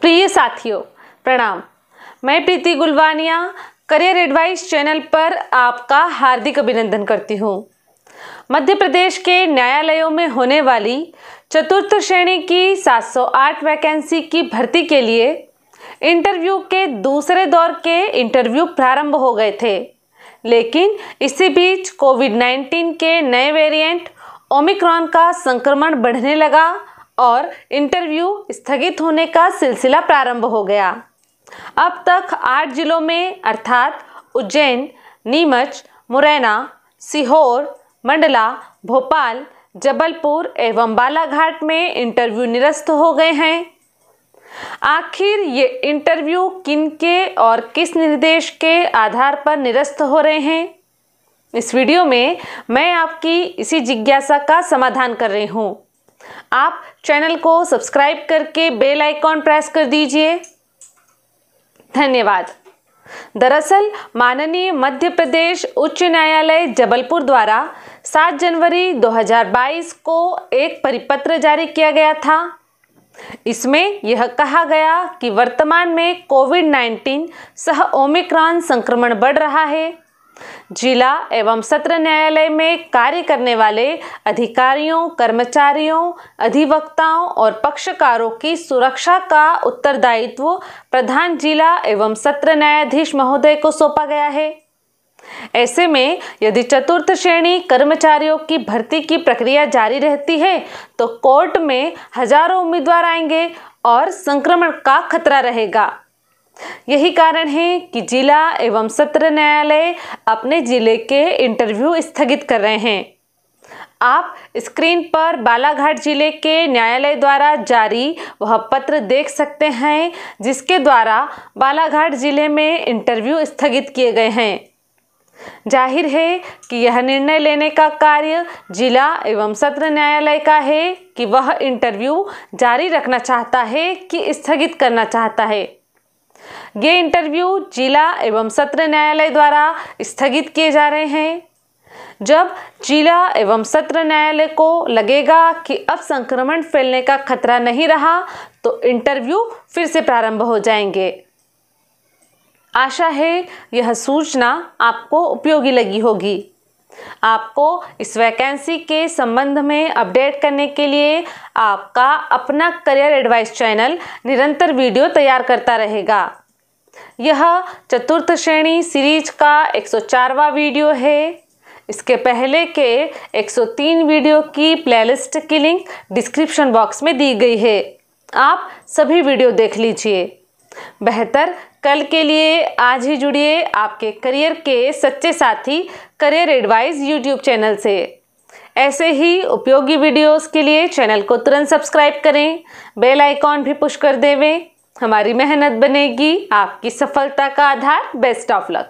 प्रिय साथियों प्रणाम मैं Preeti Gulwania career advice channel पर आपका हार्दिक अभिनंदन करती हूँ मध्य प्रदेश के न्यायालयों में होने वाली चतुर्थ श्रेणी की 708 वैकेंसी की भर्ती के लिए इंटरव्यू के दूसरे दौर के इंटरव्यू प्रारंभ हो गए थे लेकिन इसी बीच कोविड 19 के नए वेरिएंट ओमिक्रॉन का संक्रमण बढ़ने लगा और इंटरव्यू स्थगित होने का सिलसिला प्रारंभ हो गया अब तक आठ जिलों में अर्थात उज्जैन नीमच मुरैना सीहोर मंडला भोपाल जबलपुर एवं बालाघाट में इंटरव्यू निरस्त हो गए हैं आखिर ये इंटरव्यू किन के और किस निर्देश के आधार पर निरस्त हो रहे हैं इस वीडियो में मैं आपकी इसी जिज्ञासा का समाधान कर रही हूँ आप चैनल को सब्सक्राइब करके बेल आइकॉन प्रेस कर दीजिए धन्यवाद दरअसल माननीय मध्य प्रदेश उच्च न्यायालय जबलपुर द्वारा 7 जनवरी 2022 को एक परिपत्र जारी किया गया था इसमें यह कहा गया कि वर्तमान में कोविड 19 सह ओमिक्रॉन संक्रमण बढ़ रहा है जिला एवं सत्र न्यायालय में कार्य करने वाले अधिकारियों कर्मचारियों अधिवक्ताओं और पक्षकारों की सुरक्षा का उत्तरदायित्व प्रधान जिला एवं सत्र न्यायाधीश महोदय को सौंपा गया है ऐसे में यदि चतुर्थ श्रेणी कर्मचारियों की भर्ती की प्रक्रिया जारी रहती है तो कोर्ट में हजारों उम्मीदवार आएंगे और संक्रमण का खतरा रहेगा यही कारण है कि जिला एवं सत्र न्यायालय अपने जिले के इंटरव्यू स्थगित कर रहे हैं आप स्क्रीन पर बालाघाट जिले के न्यायालय द्वारा जारी वह पत्र देख सकते हैं जिसके द्वारा बालाघाट जिले में इंटरव्यू स्थगित किए गए हैं जाहिर है कि यह निर्णय लेने का कार्य जिला एवं सत्र न्यायालय का है कि वह इंटरव्यू जारी रखना चाहता है कि स्थगित करना चाहता है ये इंटरव्यू जिला एवं सत्र न्यायालय द्वारा स्थगित किए जा रहे हैं जब जिला एवं सत्र न्यायालय को लगेगा कि अब संक्रमण फैलने का खतरा नहीं रहा तो इंटरव्यू फिर से प्रारंभ हो जाएंगे आशा है यह सूचना आपको उपयोगी लगी होगी आपको इस वैकेंसी के संबंध में अपडेट करने के लिए आपका अपना करियर एडवाइस चैनल निरंतर वीडियो तैयार करता रहेगा यह चतुर्थ श्रेणी सीरीज का 104वां वीडियो है इसके पहले के 103 वीडियो की प्लेलिस्ट की लिंक डिस्क्रिप्शन बॉक्स में दी गई है आप सभी वीडियो देख लीजिए बेहतर कल के लिए आज ही जुड़िए आपके करियर के सच्चे साथी करियर एडवाइस यूट्यूब चैनल से ऐसे ही उपयोगी वीडियोस के लिए चैनल को तुरंत सब्सक्राइब करें बेल आइकॉन भी पुश कर देवें हमारी मेहनत बनेगी आपकी सफलता का आधार बेस्ट ऑफ लक